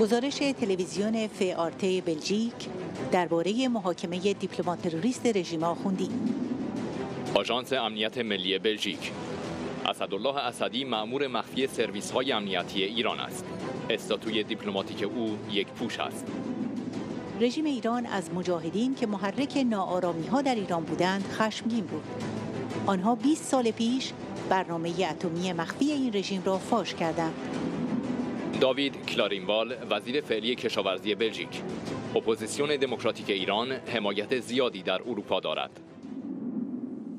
گزارش تلویزیون آرته بلژیک درباره محاکمه دیپلمات تروریست رژیم آخوندی آژانس امنیت ملی بلژیک اسدالله اسدی مأمور مخفی سرویس های امنیتی ایران است استاتوی دیپلماتیک او یک پوش است رژیم ایران از مجاهدین که محرک ناآرامی ها در ایران بودند خشمگین بود آنها 20 سال پیش برنامه اتمی مخفی این رژیم را فاش کردند داوید کلارینوال وزیر فعلی کشاورزی بلژیک اپوزیسیون دموکراتیک ایران حمایت زیادی در اروپا دارد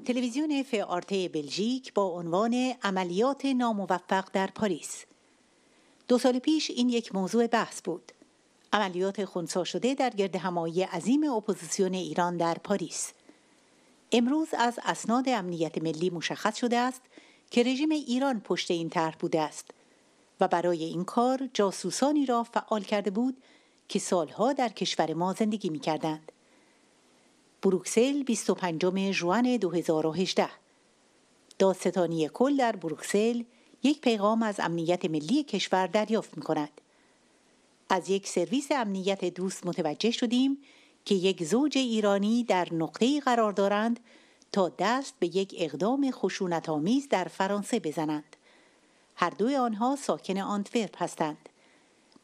تلویزیون فعارته بلژیک با عنوان عملیات ناموفق در پاریس دو سال پیش این یک موضوع بحث بود عملیات خونسا شده در گرد همایی عظیم اپوزیسیون ایران در پاریس امروز از اسناد امنیت ملی مشخص شده است که رژیم ایران پشت این طرح بوده است و برای این کار جاسوسانی را فعال کرده بود که سالها در کشور ما زندگی می کردند. بروکسل 25 جوان 2018 داستانی کل در بروکسل یک پیغام از امنیت ملی کشور دریافت می کند. از یک سرویس امنیت دوست متوجه شدیم که یک زوج ایرانی در نقطه قرار دارند تا دست به یک اقدام آمیز در فرانسه بزنند. هر دوی آنها ساکن آنتورپ هستند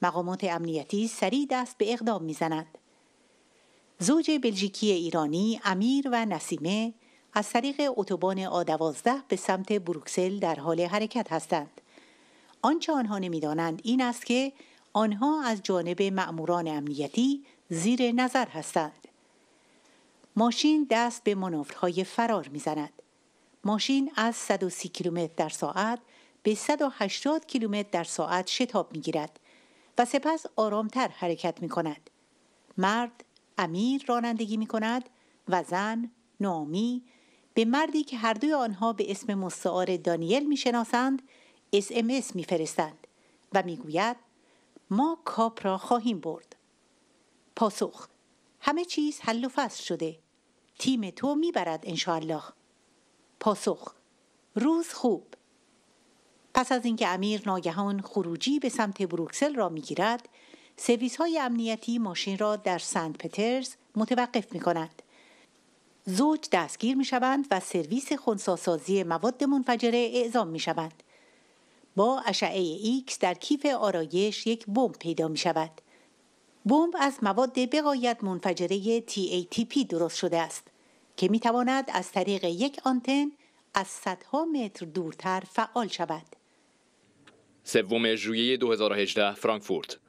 مقامات امنیتی سریع دست به اقدام میزنند زوج بلژیکی ایرانی امیر و نسیمه از طریق اتوبان آ دوازده به سمت بروکسل در حال حرکت هستند آنچه آنها نمیدانند این است که آنها از جانب مأموران امنیتی زیر نظر هستند ماشین دست به مانورهای فرار میزند ماشین از 130 کیلومتر در ساعت به 180 کیلومتر در ساعت شتاب می گیرد و سپس آرامتر حرکت می کند. مرد امیر رانندگی می کند و زن نامی به مردی که هر دوی آنها به اسم مستعار دانیل می شناسند میفرستند می فرستند و می گوید ما کاپ را خواهیم برد. پاسخ همه چیز حل و فصل شده. تیم تو میبرد الله. پاسخ روز خوب پس از اینکه امیر ناگهان خروجی به سمت بروکسل را میگیرد سرویس های امنیتی ماشین را در سنت پترز متوقف می کند. زوج دستگیر می شوند و سرویس خونساسازی مواد منفجره اعزام می شوند. با اشعه ایکس در کیف آرایش یک بمب پیدا می شود. بمب از مواد بقایت منفجره TATP درست شده است که می تواند از طریق یک آنتن از صدها متر دورتر فعال شود. سوم ژوئیه 2018 فرانکفورت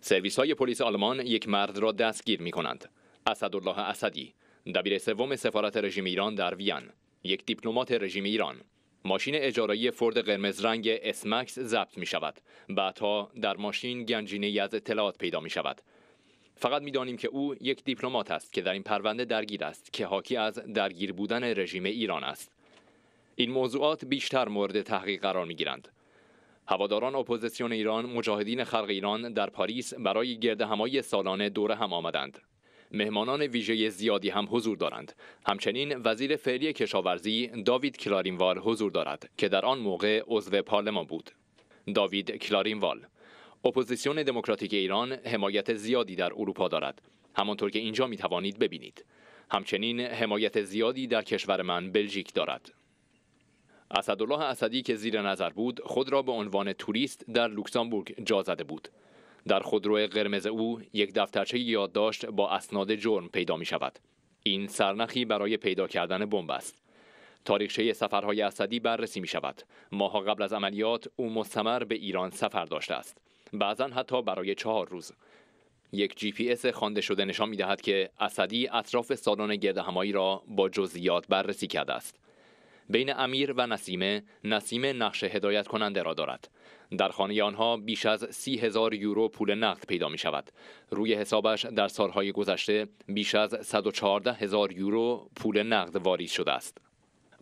سرویس های پلیس آلمان یک مرد را دستگیر می کنند اسدالله اسدی دبیر سوم سفارت رژیم ایران در وین یک دیپلمات رژیم ایران ماشین اجارایی فورد قرمز رنگ اسمکس ضبط می شود بعدها در ماشین گنجینه از اطلاعات پیدا می شود فقط می دانیم که او یک دیپلمات است که در این پرونده درگیر است که حاکی از درگیر بودن رژیم ایران است این موضوعات بیشتر مورد تحقیق قرار می گیرند هواداران اپوزیسیون ایران مجاهدین خلق ایران در پاریس برای گرد همایی سالانه دور هم آمدند مهمانان ویژه زیادی هم حضور دارند همچنین وزیر فعلی کشاورزی داوید کلارینوال حضور دارد که در آن موقع عضو پارلمان بود داوید کلارینوال اپوزیسیون دموکراتیک ایران حمایت زیادی در اروپا دارد همانطور که اینجا می توانید ببینید همچنین حمایت زیادی در کشور من بلژیک دارد اسدالله اسدی که زیر نظر بود خود را به عنوان توریست در لوکسامبورگ جا زده بود در خودرو قرمز او یک دفترچه یادداشت با اسناد جرم پیدا می شود این سرنخی برای پیدا کردن بمب است تاریخچه سفرهای اسدی بررسی می شود ماها قبل از عملیات او مستمر به ایران سفر داشته است بعضا حتی برای چهار روز یک جی پی اس خوانده شده نشان می دهد که اسدی اطراف سالن گردهمایی را با جزئیات بررسی کرده است بین امیر و نسیمه نسیمه نقش هدایت کننده را دارد در خانه آنها بیش از سی هزار یورو پول نقد پیدا می شود روی حسابش در سالهای گذشته بیش از 114 هزار یورو پول نقد واریز شده است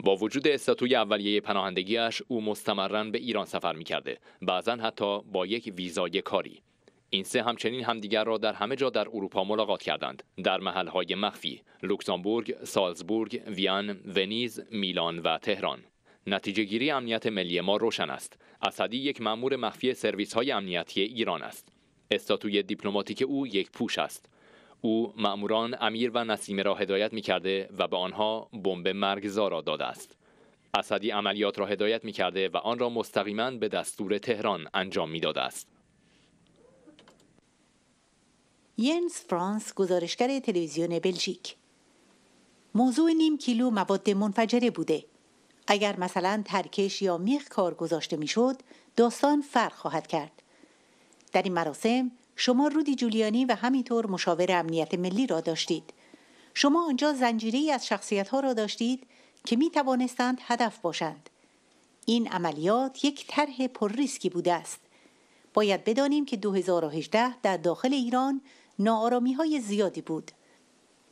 با وجود استاتوی اولیه پناهندگیش او مستمرن به ایران سفر می کرده بعضا حتی با یک ویزای کاری این سه همچنین همدیگر را در همه جا در اروپا ملاقات کردند در محلهای مخفی لوکسامبورگ، سالزبورگ، ویان، ونیز، میلان و تهران نتیجه گیری امنیت ملی ما روشن است اسدی یک مأمور مخفی سرویس های امنیتی ایران است استاتوی دیپلماتیک او یک پوش است او مأموران امیر و نسیمه را هدایت می کرده و به آنها بمب مرگزا را داده است اسدی عملیات را هدایت می کرده و آن را مستقیما به دستور تهران انجام می است ینس فرانس گزارشگر تلویزیون بلژیک موضوع نیم کیلو مواد منفجره بوده اگر مثلا ترکش یا میخ کار گذاشته میشد داستان فرق خواهد کرد در این مراسم شما رودی جولیانی و همینطور مشاور امنیت ملی را داشتید شما آنجا زنجیری از شخصیت ها را داشتید که می توانستند هدف باشند این عملیات یک طرح پر ریسکی بوده است باید بدانیم که 2018 در داخل ایران نارامی های زیادی بود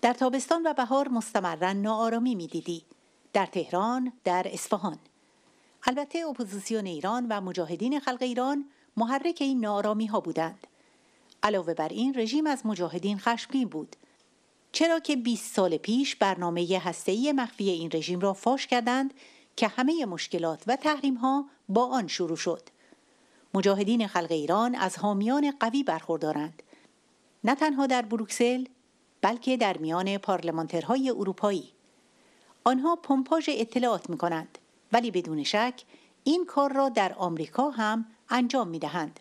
در تابستان و بهار مستمرا ناآرامی میدیدی در تهران در اصفهان البته اپوزیسیون ایران و مجاهدین خلق ایران محرک این نارامی ها بودند علاوه بر این رژیم از مجاهدین خشمگین بود چرا که 20 سال پیش برنامه هسته‌ای مخفی این رژیم را فاش کردند که همه مشکلات و تحریم ها با آن شروع شد مجاهدین خلق ایران از حامیان قوی برخوردارند نه تنها در بروکسل بلکه در میان پارلمانترهای اروپایی آنها پمپاژ اطلاعات می ولی بدون شک این کار را در آمریکا هم انجام می دهند.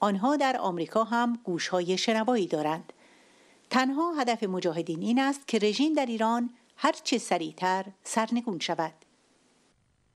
آنها در آمریکا هم گوشهای شنوایی دارند. تنها هدف مجاهدین این است که رژیم در ایران چه سریعتر سرنگون شود.